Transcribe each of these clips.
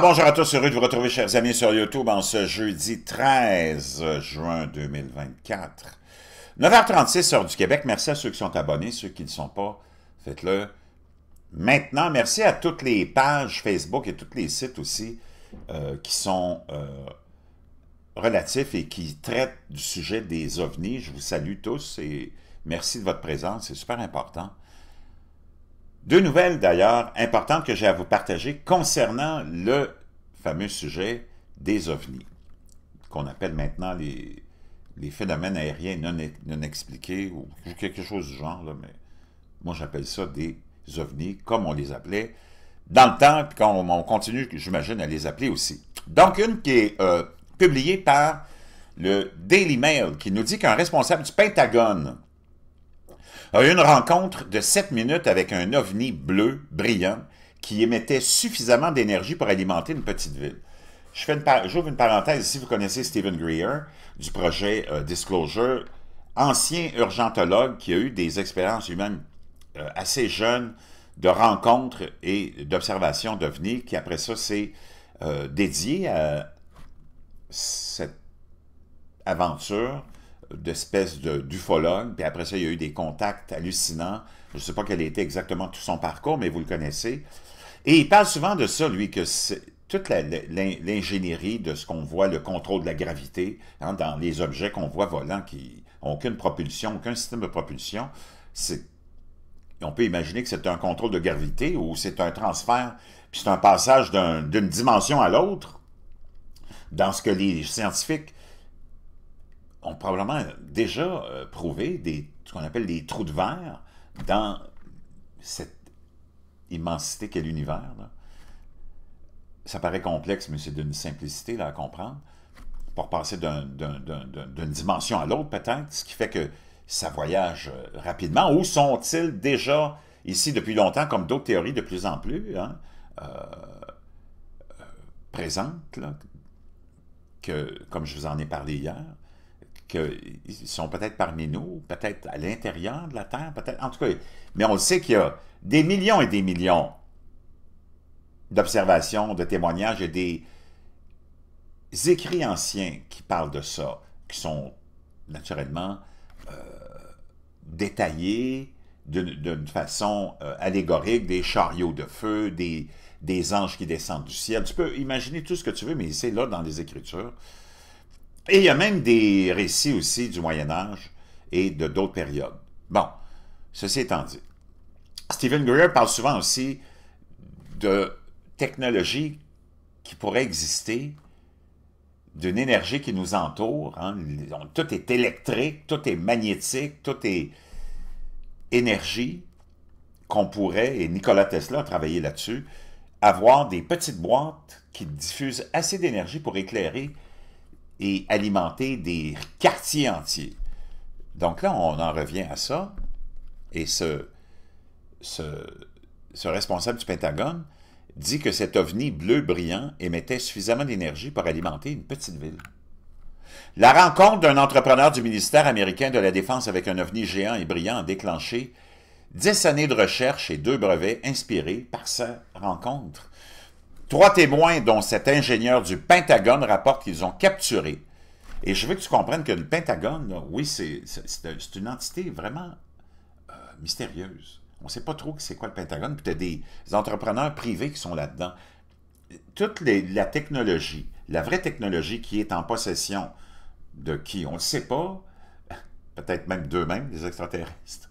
bonjour à tous, heureux de vous retrouver, chers amis, sur YouTube en ce jeudi 13 juin 2024. 9h36, heure du Québec. Merci à ceux qui sont abonnés, ceux qui ne sont pas, faites-le maintenant. Merci à toutes les pages Facebook et tous les sites aussi euh, qui sont euh, relatifs et qui traitent du sujet des ovnis. Je vous salue tous et merci de votre présence, c'est super important. Deux nouvelles d'ailleurs importantes que j'ai à vous partager concernant le fameux sujet des ovnis, qu'on appelle maintenant les, phénomènes aériens non, expliqués ou quelque chose du genre, mais moi j'appelle ça des ovnis, comme on les appelait dans le temps, puis qu'on on continue, j'imagine, à les appeler aussi. Donc, une qui est euh, publiée par le Daily Mail, qui nous dit qu'un responsable du Pentagone a eu une rencontre de 7 minutes avec un ovni bleu brillant qui émettait suffisamment d'énergie pour alimenter une petite ville. Je fais une j'ouvre une parenthèse si vous connaissez Stephen Greer du projet euh, Disclosure, ancien urgentologue qui a eu des expériences humaines euh, assez jeunes de rencontres et d'observations d'ovnis, qui après ça s'est euh, dédié à cette aventure d'espèces de, puis après ça, il y a eu des contacts hallucinants. Je ne sais pas quel était exactement tout son parcours, mais vous le connaissez. Et il parle souvent de ça, lui, que toute l'ingénierie de ce qu'on voit, le contrôle de la gravité, hein, dans les objets qu'on voit volants qui n'ont aucune propulsion, aucun système de propulsion, c'est on peut imaginer que c'est un contrôle de gravité ou c'est un transfert, puis c'est un passage d'une dimension à l'autre dans ce que les scientifiques ont probablement déjà euh, prouvé des, ce qu'on appelle des trous de verre dans cette immensité qu'est l'univers. Ça paraît complexe, mais c'est d'une simplicité là, à comprendre, pour passer d'une dimension à l'autre peut-être, ce qui fait que ça voyage euh, rapidement. Où sont-ils déjà ici depuis longtemps, comme d'autres théories de plus en plus hein, euh, présentes, que, comme je vous en ai parlé hier, qu'ils sont peut-être parmi nous, peut-être à l'intérieur de la Terre, peut-être. En tout cas, mais on sait qu'il y a des millions et des millions d'observations, de témoignages et des écrits anciens qui parlent de ça, qui sont naturellement euh, détaillés d'une façon euh, allégorique, des chariots de feu, des, des anges qui descendent du ciel. Tu peux imaginer tout ce que tu veux, mais c'est là dans les Écritures. Et il y a même des récits aussi du Moyen Âge et de d'autres périodes. Bon, ceci étant dit, Stephen Greer parle souvent aussi de technologies qui pourraient exister, d'une énergie qui nous entoure. Hein. Tout est électrique, tout est magnétique, tout est énergie qu'on pourrait, et Nikola Tesla a travaillé là-dessus, avoir des petites boîtes qui diffusent assez d'énergie pour éclairer et alimenter des quartiers entiers. Donc là, on en revient à ça, et ce, responsable du Pentagone dit que cet ovni bleu brillant émettait suffisamment d'énergie pour alimenter une petite ville. La rencontre d'un entrepreneur du ministère américain de la Défense avec un ovni géant et brillant a déclenché dix années de recherche et deux brevets inspirés par sa rencontre. Trois témoins, dont cet ingénieur du Pentagone, rapporte qu'ils ont capturé. Et je veux que tu comprennes que le Pentagone, oui, c'est une entité vraiment euh, mystérieuse. On ne sait pas trop c'est quoi le Pentagone, puis tu as des, entrepreneurs privés qui sont là-dedans. Toute la technologie, la vraie technologie qui est en possession de qui, on ne sait pas, peut-être même d'eux-mêmes, des extraterrestres,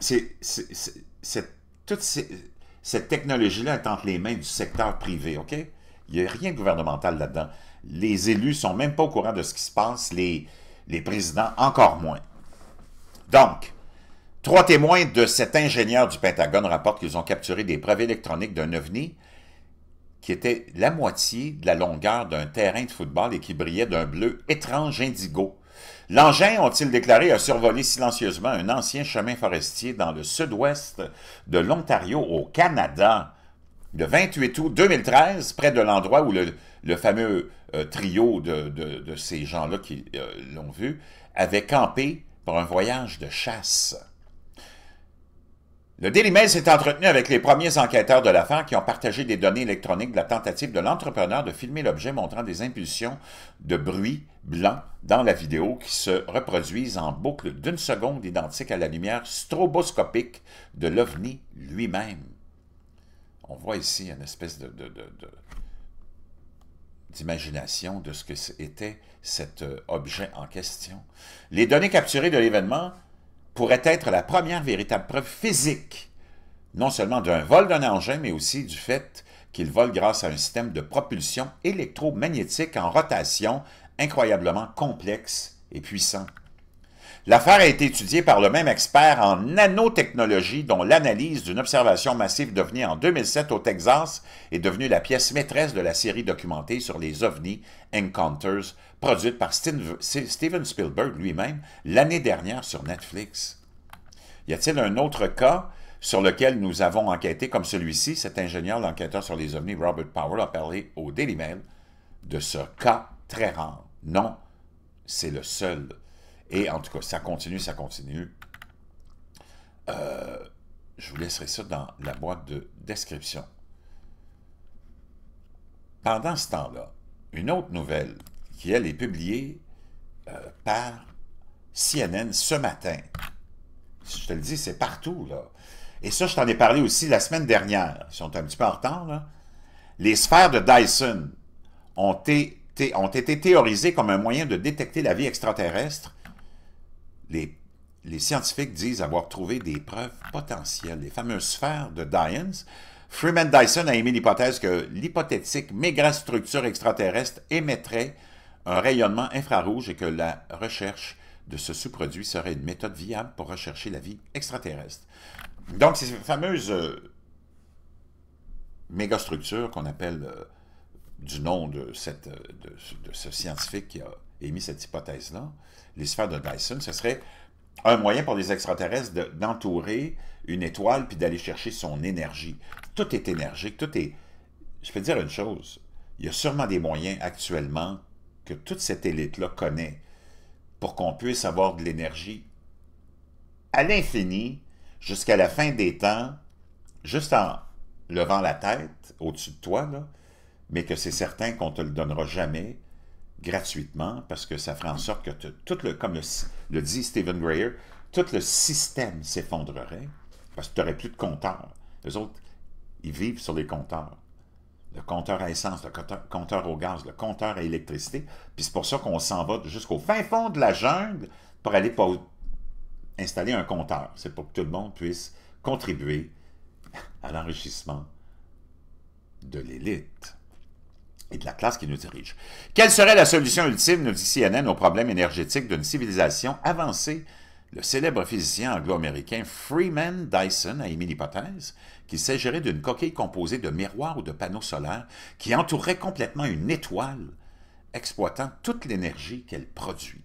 c'est toutes ces cette technologie-là est entre les mains du secteur privé, OK? Il n'y a rien de gouvernemental là-dedans. Les élus sont même pas au courant de ce qui se passe, les, les présidents encore moins. Donc, trois témoins de cet ingénieur du Pentagone rapportent qu'ils ont capturé des preuves électroniques d'un ovni qui était la moitié de la longueur d'un terrain de football et qui brillait d'un bleu étrange indigo. L'engin, ont-ils déclaré, a survolé silencieusement un ancien chemin forestier dans le sud-ouest de l'Ontario au Canada le 28 août 2013, près de l'endroit où le, fameux euh, trio de, ces gens-là qui euh, l'ont vu, avait campé pour un voyage de chasse. Le Daily Mail s'est entretenu avec les premiers enquêteurs de l'affaire qui ont partagé des données électroniques de la tentative de l'entrepreneur de filmer l'objet montrant des impulsions de bruit blanc dans la vidéo qui se reproduisent en boucle d'une seconde identique à la lumière stroboscopique de l'OVNI lui-même. On voit ici une espèce de, d'imagination de, de ce que c'était cet euh, objet en question. Les données capturées de l'événement pourrait être la première véritable preuve physique, non seulement d'un vol d'un engin, mais aussi du fait qu'il vole grâce à un système de propulsion électromagnétique en rotation incroyablement complexe et puissant. L'affaire a été étudiée par le même expert en nanotechnologie dont l'analyse d'une observation massive devenue en 2007 au Texas est devenue la pièce maîtresse de la série documentée sur les ovnis Encounters produite par Steven Spielberg lui-même l'année dernière sur Netflix. Y a-t-il un autre cas sur lequel nous avons enquêté comme celui-ci? Cet ingénieur, l'enquêteur sur les ovnis Robert Powell, a parlé au Daily Mail de ce cas très rare. Non, c'est le seul. Et en tout cas, ça continue, ça continue. Euh, je vous laisserai ça dans la boîte de description. Pendant ce temps-là, une autre nouvelle qui, elle, est publiée euh, par CNN ce matin. Je te le dis, c'est partout, là. Et ça, je t'en ai parlé aussi la semaine dernière. Si on sont un petit peu en retard, là. Les sphères de Dyson ont ont été théorisées comme un moyen de détecter la vie extraterrestre les, scientifiques disent avoir trouvé des preuves potentielles, les fameuses sphères de dyson. Freeman Dyson a émis l'hypothèse que l'hypothétique mégastructure extraterrestre émettrait un rayonnement infrarouge et que la recherche de ce sous-produit serait une méthode viable pour rechercher la vie extraterrestre. Donc, ces fameuses euh, mégastructures qu'on appelle euh, du nom de, cette, euh, de, ce scientifique qui a émis cette hypothèse-là, les sphères de Dyson, ce serait un moyen pour les extraterrestres d'entourer une étoile puis d'aller chercher son énergie. Tout est énergique, tout est... Je peux te dire une chose, il y a sûrement des moyens actuellement que toute cette élite-là connaît pour qu'on puisse avoir de l'énergie à l'infini jusqu'à la fin des temps, juste en levant la tête au-dessus de toi, mais que c'est certain qu'on ne te le donnera jamais gratuitement parce que ça ferait en mm. sorte que tout le, comme le, dit Stephen Grayer tout le système s'effondrerait parce que tu n'aurais plus de compteurs. Les autres, ils vivent sur les compteurs. Le compteur à essence, le compteur, au gaz, le compteur à électricité. Puis c'est pour ça qu'on s'en va jusqu'au fin fond de la jungle pour aller installer un compteur. C'est pour que tout le monde puisse contribuer à l'enrichissement de l'élite et de la classe qui nous dirige. Quelle serait la solution ultime, nous dit CNN, au problème énergétique d'une civilisation avancée le célèbre physicien anglo-américain Freeman Dyson a émis l'hypothèse qu'il s'agirait d'une coquille composée de miroirs ou de panneaux solaires qui entourerait complètement une étoile, exploitant toute l'énergie qu'elle produit.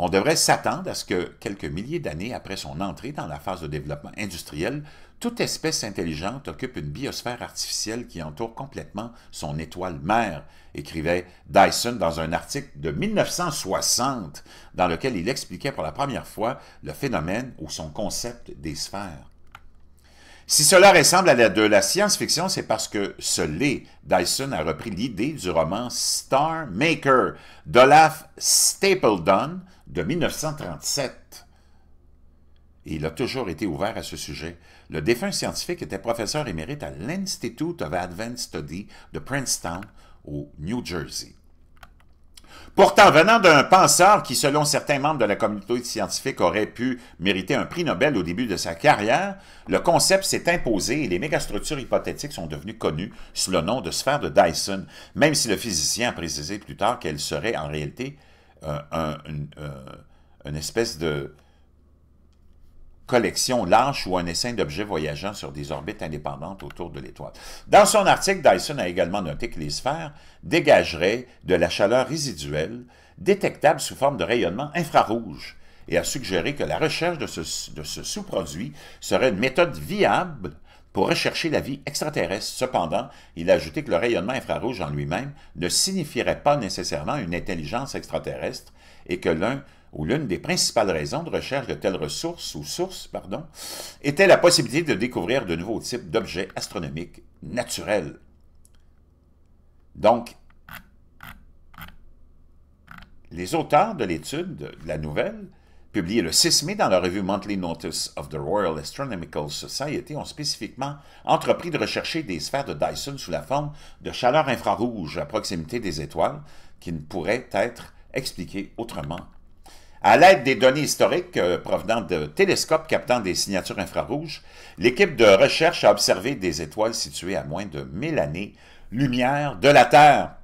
On devrait s'attendre à ce que, quelques milliers d'années après son entrée dans la phase de développement industriel, toute espèce intelligente occupe une biosphère artificielle qui entoure complètement son étoile mère, écrivait Dyson dans un article de 1960 dans lequel il expliquait pour la première fois le phénomène ou son concept des sphères. Si cela ressemble à la de la science-fiction, c'est parce que ce l'est. Dyson a repris l'idée du roman Star Maker d'Olaf Stapledon de 1937. il a toujours été ouvert à ce sujet. Le défunt scientifique était professeur émérite à l'Institute of Advanced Study de Princeton, au New Jersey. Pourtant, venant d'un penseur qui, selon certains membres de la communauté scientifique, aurait pu mériter un prix Nobel au début de sa carrière, le concept s'est imposé et les mégastructures hypothétiques sont devenues connues sous le nom de sphère de Dyson, même si le physicien a précisé plus tard qu'elle serait en réalité euh, euh, une espèce de collection large ou un essaim d'objets voyageant sur des orbites indépendantes autour de l'étoile. Dans son article, Dyson a également noté que les sphères dégageraient de la chaleur résiduelle détectable sous forme de rayonnement infrarouge et a suggéré que la recherche de ce, de ce sous-produit serait une méthode viable pour rechercher la vie extraterrestre. Cependant, il a ajouté que le rayonnement infrarouge en lui-même ne signifierait pas nécessairement une intelligence extraterrestre et que l'un où l'une des principales raisons de recherche de telles ressources ou sources, pardon, était la possibilité de découvrir de nouveaux types d'objets astronomiques naturels. Donc, les auteurs de l'étude de la nouvelle, publiée le 6 mai dans la revue Monthly Notice of the Royal Astronomical Society, ont spécifiquement entrepris de rechercher des sphères de Dyson sous la forme de chaleur infrarouge à proximité des étoiles qui ne pourraient être expliquées autrement à l'aide des données historiques euh, provenant de télescopes captant des signatures infrarouges, l'équipe de recherche a observé des étoiles situées à moins de 1000 années-lumière de la Terre.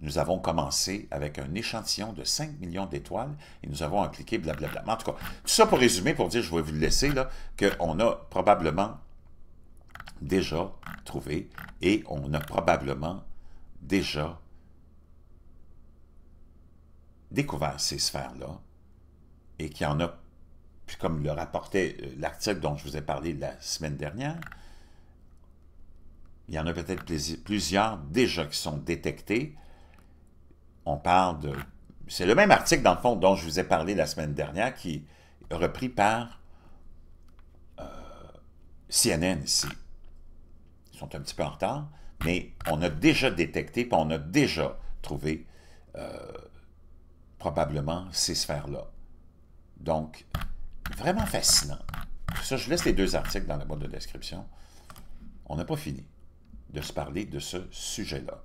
Nous avons commencé avec un échantillon de 5 millions d'étoiles et nous avons appliqué blablabla. En tout cas, tout ça pour résumer, pour dire, je vais vous le laisser, qu'on a probablement déjà trouvé et on a probablement déjà découvert ces sphères-là et qui en a, puis comme le rapportait euh, l'article dont je vous ai parlé la semaine dernière, il y en a peut-être plusieurs déjà qui sont détectés. On parle de... C'est le même article, dans le fond, dont je vous ai parlé la semaine dernière, qui est repris par euh, CNN ici. Ils sont un petit peu en retard, mais on a déjà détecté, puis on a déjà trouvé euh, probablement ces sphères-là. Donc, vraiment fascinant. Ça, je laisse les deux articles dans la boîte de description. On n'a pas fini de se parler de ce sujet-là.